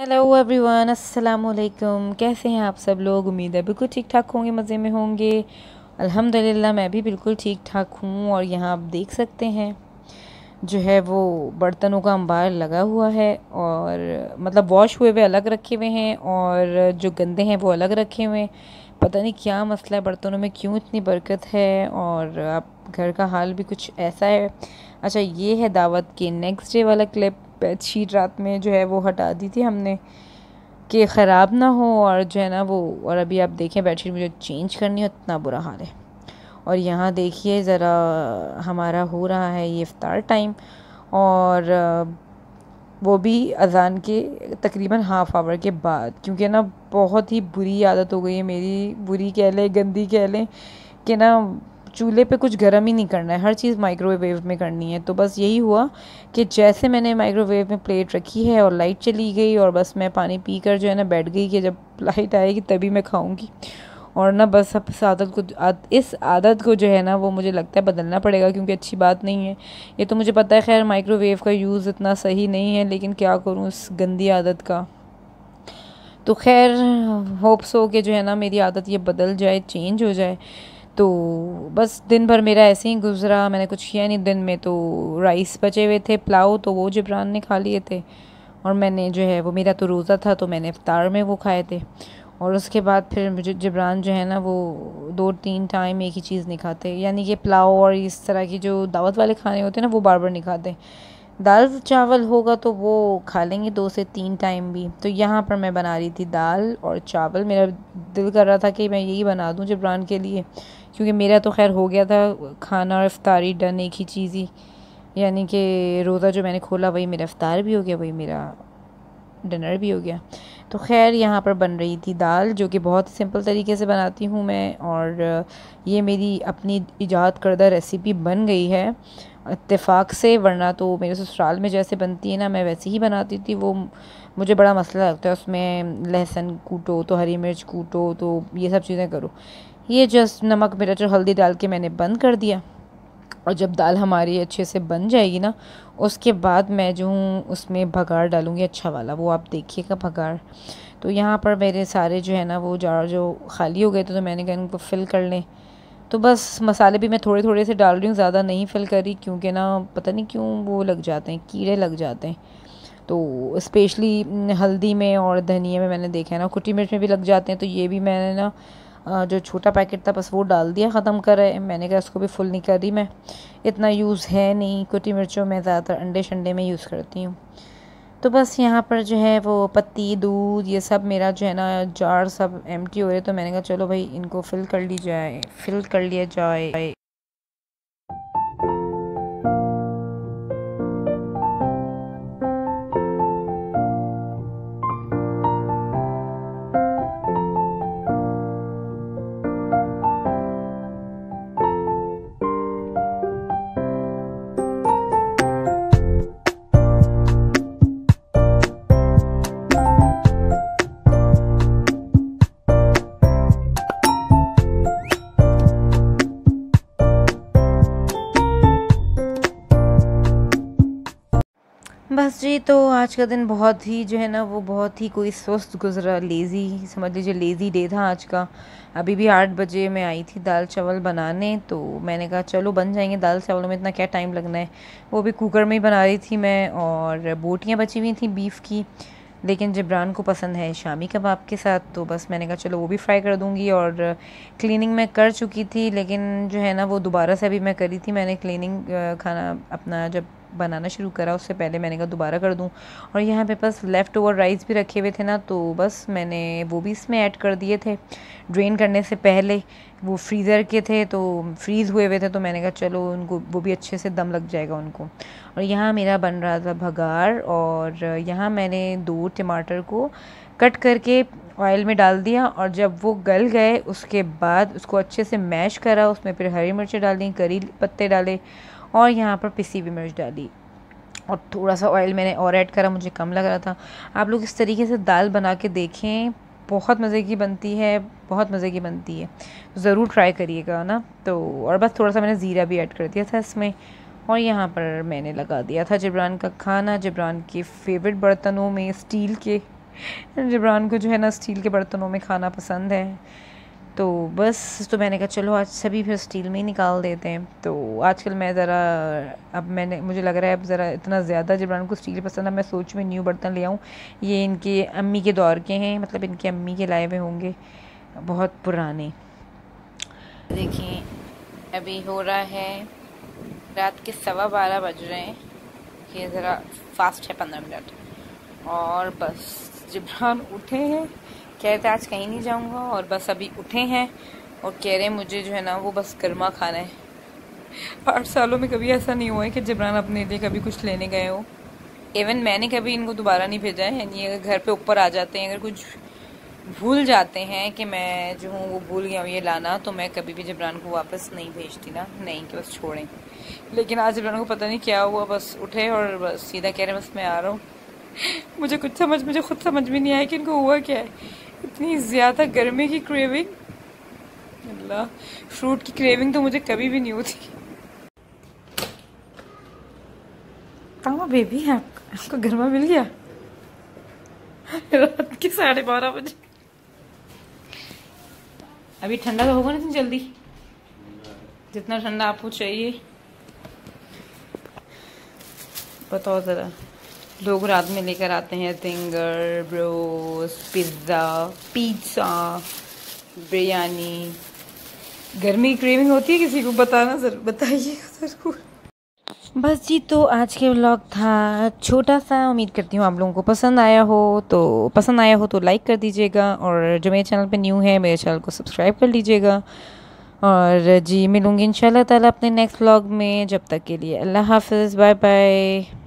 hello everyone अस्सलाम वालेकुम कैसे हैं आप सब लोग उम्मीद है बिल्कुल ठीक ठाक होंगे मज़े में होंगे अल्हम्दुलिल्लाह मैं भी बिल्कुल ठीक ठाक हूँ और यहाँ आप देख सकते हैं जो है वो बर्तनों का अंबार लगा हुआ है और मतलब वॉश हुए हुए अलग रखे हुए हैं और जो गंदे हैं वो अलग रखे हुए हैं पता नहीं क्या मसला है बर्तनों में क्यों इतनी बरकत है और आप घर का हाल भी कुछ ऐसा है अच्छा ये है दावत के नेक्स्ट डे वाला क्लिप बेड शीट रात में जो है वो हटा दी थी हमने कि ख़राब ना हो और जो है ना वो और अभी आप देखें बेड शीट मुझे चेंज करनी है इतना बुरा हाल है और यहाँ देखिए ज़रा हमारा हो रहा है ये इफ्तार टाइम और वो भी अजान के तकरीबन हाफ़ आवर के बाद क्योंकि ना बहुत ही बुरी आदत हो गई है मेरी बुरी कह लें गंदी कह लें कि ना चूल्हे पे कुछ गर्म ही नहीं करना है हर चीज़ माइक्रोवेव में करनी है तो बस यही हुआ कि जैसे मैंने माइक्रोवेव में प्लेट रखी है और लाइट चली गई और बस मैं पानी पी कर जो है ना बैठ गई कि जब लाइट आएगी तभी मैं खाऊँगी और ना बस अब इस आदत को इस आदत को जो है ना वो मुझे लगता है बदलना पड़ेगा क्योंकि अच्छी बात नहीं है ये तो मुझे पता है खैर माइक्रोवेव का यूज़ इतना सही नहीं है लेकिन क्या करूँ इस गंदी आदत का तो खैर होप्स हो कि जो है ना मेरी आदत ये बदल जाए चेंज हो जाए तो बस दिन भर मेरा ऐसे ही गुजरा मैंने कुछ किया नहीं दिन में तो राइस बचे हुए थे पुलाव तो वो जबरान ने खा लिए थे और मैंने जो है वो मेरा तो रोज़ा था तो मैंने अफ्तार में वो खाए थे और उसके बाद फिर मुझे जबरान जो है ना वो दो तीन टाइम एक ही चीज़ नहीं खाते यानी कि पुलाव और इस तरह की जो दावत वाले खाने होते हैं ना वो बार बार नहीं खाते दाल चावल होगा तो वो खा लेंगे दो से तीन टाइम भी तो यहाँ पर मैं बना रही थी दाल और चावल मेरा दिल कर रहा था कि मैं यही बना दूँ जबरान के लिए क्योंकि मेरा तो खैर हो गया था खाना और अफ्तारी डन एक ही चीज़ ही यानी कि रोज़ा जो मैंने खोला वही मेरा अफ्तार भी हो गया वही मेरा डिनर भी हो गया तो खैर यहाँ पर बन रही थी दाल जो कि बहुत सिंपल तरीके से बनाती हूँ मैं और ये मेरी अपनी ईजाद करदा रेसिपी बन गई है इतफ़ाक़ से वरना तो मेरे ससुराल में जैसे बनती है ना मैं वैसे ही बनाती थी वो मुझे बड़ा मसला लगता है उसमें लहसुन कूटो तो हरी मिर्च कूटो तो ये सब चीज़ें करो ये जस्ट नमक मिर्च और हल्दी डाल के मैंने बंद कर दिया और जब दाल हमारी अच्छे से बन जाएगी ना उसके बाद मैं जो हूँ उसमें भगाड़ डालूँगी अच्छा वाला वो आप देखिएगा भगाड़ तो यहाँ पर मेरे सारे जो है ना वो जार जो खाली हो गए थे तो मैंने कहा इनको फिल कर लें तो बस मसाले भी मैं थोड़े थोड़े से डाल रही हूँ ज़्यादा नहीं फिल कर रही क्योंकि ना पता नहीं क्यों वो लग जाते हैं कीड़े लग जाते हैं तो स्पेशली हल्दी में और धनिया में मैंने देखा है ना कुटी मिर्च में भी लग जाते हैं तो ये भी मैंने ना जो छोटा पैकेट था बस वो डाल दिया ख़त्म कर रहे मैंने कहा इसको भी फुल नहीं कर रही मैं इतना यूज़ है नहीं कुटी मिर्चों में ज़्यादातर अंडे शंडे में यूज़ करती हूँ तो बस यहाँ पर जो है वो पत्ती दूध ये सब मेरा जो है ना जार सब एम्प्टी हो रहे तो मैंने कहा चलो भाई इनको फिल कर ली जाए फिल कर लिया जाए बस जी तो आज का दिन बहुत ही जो है ना वो बहुत ही कोई सुस्त गुजरा लेज़ी समझ लीजिए लेज़ी डे था आज का अभी भी आठ बजे मैं आई थी दाल चावल बनाने तो मैंने कहा चलो बन जाएंगे दाल चावल में इतना क्या टाइम लगना है वो भी कुकर में ही बना रही थी मैं और बोटियाँ बची हुई थी बीफ़ की लेकिन जबरान को पसंद है शामी कबाब के साथ तो बस मैंने कहा चलो वो भी फ्राई कर दूँगी और क्लीनिंग मैं कर चुकी थी लेकिन जो है ना वो दोबारा से अभी मैं करी थी मैंने क्लीनिंग खाना अपना जब बनाना शुरू करा उससे पहले मैंने कहा दोबारा कर दूँ और यहाँ पे बस लेफ़्ट ओवर राइस भी रखे हुए थे ना तो बस मैंने वो भी इसमें ऐड कर दिए थे ड्रेन करने से पहले वो फ्रीज़र के थे तो फ्रीज़ हुए हुए थे तो मैंने कहा चलो उनको वो भी अच्छे से दम लग जाएगा उनको और यहाँ मेरा बन रहा था भगार और यहाँ मैंने दो टमाटर को कट करके ऑयल में डाल दिया और जब वो गल गए उसके बाद उसको अच्छे से मैश करा उसमें फिर हरी डाल दी करी पत्ते डाले और यहाँ पर पिसी हुई मिर्च डाली और थोड़ा सा ऑयल मैंने और ऐड करा मुझे कम लग रहा था आप लोग इस तरीके से दाल बना के देखें बहुत मज़े की बनती है बहुत मज़े की बनती है ज़रूर ट्राई करिएगा ना तो और बस थोड़ा सा मैंने ज़ीरा भी ऐड कर दिया था इसमें और यहाँ पर मैंने लगा दिया था जिब्रान का खाना जिब्रान के फेवरेट बर्तनों में स्टील के जिब्रान को जो है ना स्टील के बर्तनों में खाना पसंद है तो बस तो मैंने कहा चलो आज सभी फिर स्टील में ही निकाल देते हैं तो आजकल मैं ज़रा अब मैंने मुझे लग रहा है अब ज़रा इतना ज़्यादा जब को स्टील पसंद है मैं सोच में न्यू बर्तन ले आऊँ ये इनके अम्मी के दौर के हैं मतलब इनके अम्मी के लाए हुए होंगे बहुत पुराने देखिए अभी हो रहा है रात के सवा बारह बज रहे हैं ये ज़रा फास्ट है पंद्रह मिनट और बस जिब्रान उठे हैं कह रहे थे आज कहीं नहीं जाऊंगा और बस अभी उठे हैं और कह रहे हैं मुझे जो है ना वो बस गर्मा खाना है आठ सालों में कभी ऐसा नहीं हुआ है कि जबरान अपने लिए कभी कुछ लेने गए हो इवन मैंने कभी इनको दोबारा नहीं भेजा है यानी अगर घर पे ऊपर आ जाते हैं अगर कुछ भूल जाते हैं कि मैं जो हूँ वो भूल गया हूँ ये लाना तो मैं कभी भी जबरान को वापस नहीं भेजती ना नहीं कि बस छोड़ें लेकिन आज जबरान को पता नहीं क्या हुआ बस उठे और बस सीधा कह रहे बस मैं आ रहा हूँ मुझे कुछ समझ मुझे खुद समझ में नहीं आया कि इनको हुआ क्या है इतनी ज़्यादा गर्मी की क्रेविंग अल्लाह फ्रूट की क्रेविंग तो मुझे कभी भी नहीं होती कहा बेबी है आपको गर्मा मिल गया रात के साढ़े बारह बजे अभी ठंडा तो होगा ना इतनी जल्दी जितना ठंडा आपको चाहिए बताओ ज़रा लोग रात में लेकर आते हैं Finger Bros pizza pizza biryani गर्मी क्रेविंग होती है किसी को बताना जरूर बताइए ज़रूर बस जी तो आज के व्लॉग था छोटा सा उम्मीद करती हूँ आप लोगों को पसंद आया हो तो पसंद आया हो तो लाइक कर दीजिएगा और जो मेरे चैनल पे न्यू है मेरे चैनल को सब्सक्राइब कर लीजिएगा और जी मिलूँगी इन ताला अपने नेक्स्ट व्लॉग में जब तक के लिए अल्लाह हाफिज़ बाय बाय